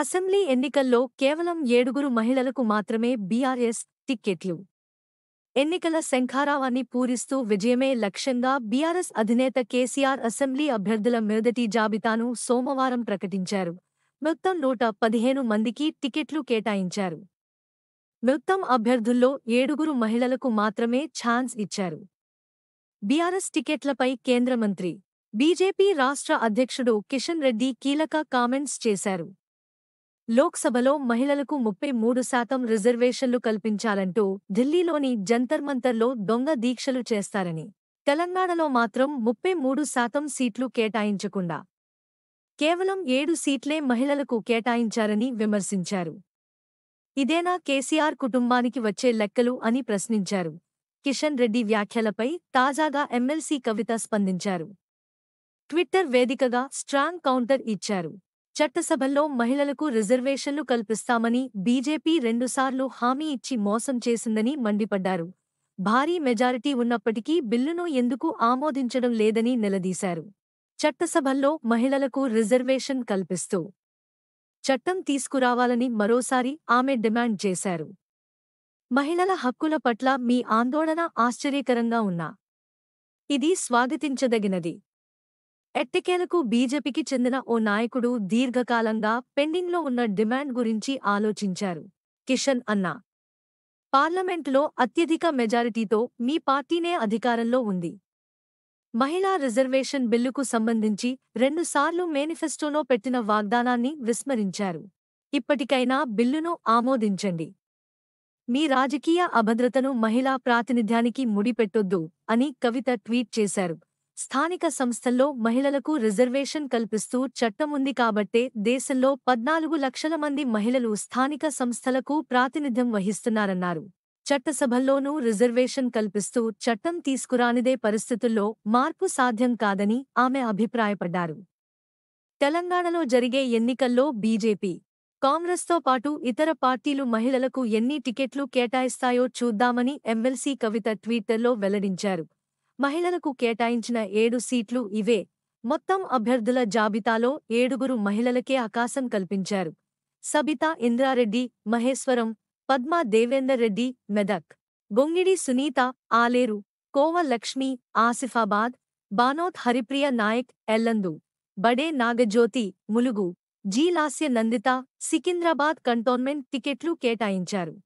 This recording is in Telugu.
అసెంబ్లీ ఎన్నికల్లో కేవలం ఏడుగురు మహిళలకు మాత్రమే బీఆర్ఎస్ టిక్కెట్లు ఎన్నికల శంఖారావాన్ని పూరిస్తూ విజయమే లక్ష్యంగా బీఆర్ఎస్ అధినేత కేసీఆర్ అసెంబ్లీ అభ్యర్థుల మెదటి జాబితాను సోమవారం ప్రకటించారు మొత్తం నూట పదిహేను మందికి టికెట్లు కేటాయించారు మొత్తం అభ్యర్థుల్లో ఏడుగురు మహిళలకు మాత్రమే ఛాన్స్ ఇచ్చారు బీఆర్ఎస్ టికెట్లపై కేంద్ర మంత్రి బీజేపీ రాష్ట్ర అధ్యక్షుడు కిషన్ రెడ్డి కీలక కామెంట్స్ చేశారు లోక్సభలో మహిళలకు ముప్పై మూడు శాతం రిజర్వేషన్లు కల్పించాలంటూ ఢిల్లీలోని జంతర్మంతర్లో దొంగ దీక్షలు చేస్తారని తెలంగాణలో మాత్రం ముప్పై మూడు శాతం సీట్లు కేటాయించకుండా కేవలం ఏడు సీట్లే మహిళలకు కేటాయించారని విమర్శించారు ఇదేనా కేసీఆర్ కుటుంబానికి వచ్చే లెక్కలు అని ప్రశ్నించారు కిషన్ రెడ్డి వ్యాఖ్యలపై తాజాగా ఎమ్మెల్సీ కవిత స్పందించారు ట్విట్టర్ వేదికగా స్ట్రాంగ్ కౌంటర్ ఇచ్చారు చట్టసభల్లో మహిళలకు రిజర్వేషన్లు కల్పిస్తామని బీజేపీ రెండుసార్లు హామీ ఇచ్చి మోసం చేసిందని మండిపడ్డారు భారీ మెజారిటీ ఉన్నప్పటికీ బిల్లును ఎందుకు ఆమోదించడం లేదని నిలదీశారు చట్టసభల్లో మహిళలకు రిజర్వేషన్ కల్పిస్తూ చట్టం తీసుకురావాలని మరోసారి ఆమె డిమాండ్ చేశారు మహిళల హక్కుల పట్ల మీ ఆందోళన ఆశ్చర్యకరంగా ఉన్నా ఇది స్వాగతించదగినది ఎట్టకేలకు బీజేపీకి చెందిన ఓ నాయకుడు దీర్ఘకాలంగా పెండింగ్లో ఉన్న డిమాండ్ గురించి ఆలోచించారు కిషన్ అన్నా పార్లమెంటులో అత్యధిక మెజారిటీతో మీ పార్టీనే అధికారంలో ఉంది మహిళా రిజర్వేషన్ బిల్లుకు సంబంధించి రెండుసార్లు మేనిఫెస్టోలో పెట్టిన వాగ్దానాన్ని విస్మరించారు ఇప్పటికైనా బిల్లును ఆమోదించండి మీ రాజకీయ అభద్రతను మహిళా ప్రాతినిధ్యానికి ముడిపెట్టొద్దు అని కవిత ట్వీట్ చేశారు స్థానిక సంస్థల్లో మహిళలకు రిజర్వేషన్ కల్పిస్తూ చట్టం ఉంది కాబట్టే దేశంలో పద్నాలుగు లక్షల మంది మహిళలు స్థానిక సంస్థలకు ప్రాతినిధ్యం వహిస్తున్నారన్నారు చట్టసభల్లోనూ రిజర్వేషన్ కల్పిస్తూ చట్టం తీసుకురానిదే పరిస్థితుల్లో మార్పు సాధ్యం కాదని ఆమె అభిప్రాయపడ్డారు తెలంగాణలో జరిగే ఎన్నికల్లో బీజేపీ కాంగ్రెస్తో పాటు ఇతర పార్టీలు మహిళలకు ఎన్ని టికెట్లు కేటాయిస్తాయో చూద్దామని ఎమ్మెల్సీ కవిత ట్వీటర్లో వెల్లడించారు మహిళలకు కేటాయించిన ఏడు సీట్లు ఇవే మొత్తం అభ్యర్థుల జాబితాలో ఏడుగురు మహిళలకే అవకాశం కల్పించారు సబితా ఇంద్రారెడ్డి మహేశ్వరం పద్మా దేవేందర్ రెడ్డి మెదక్ గొంగిడి సునీత ఆలేరు కోవ లక్ష్మి ఆసిఫాబాద్ బానోత్ హరిప్రియ నాయక్ ఎల్లందు బడే నాగజ్యోతి ములుగు జీలాస్య నందిత సికింద్రాబాద్ కంటోన్మెంట్ టికెట్లు కేటాయించారు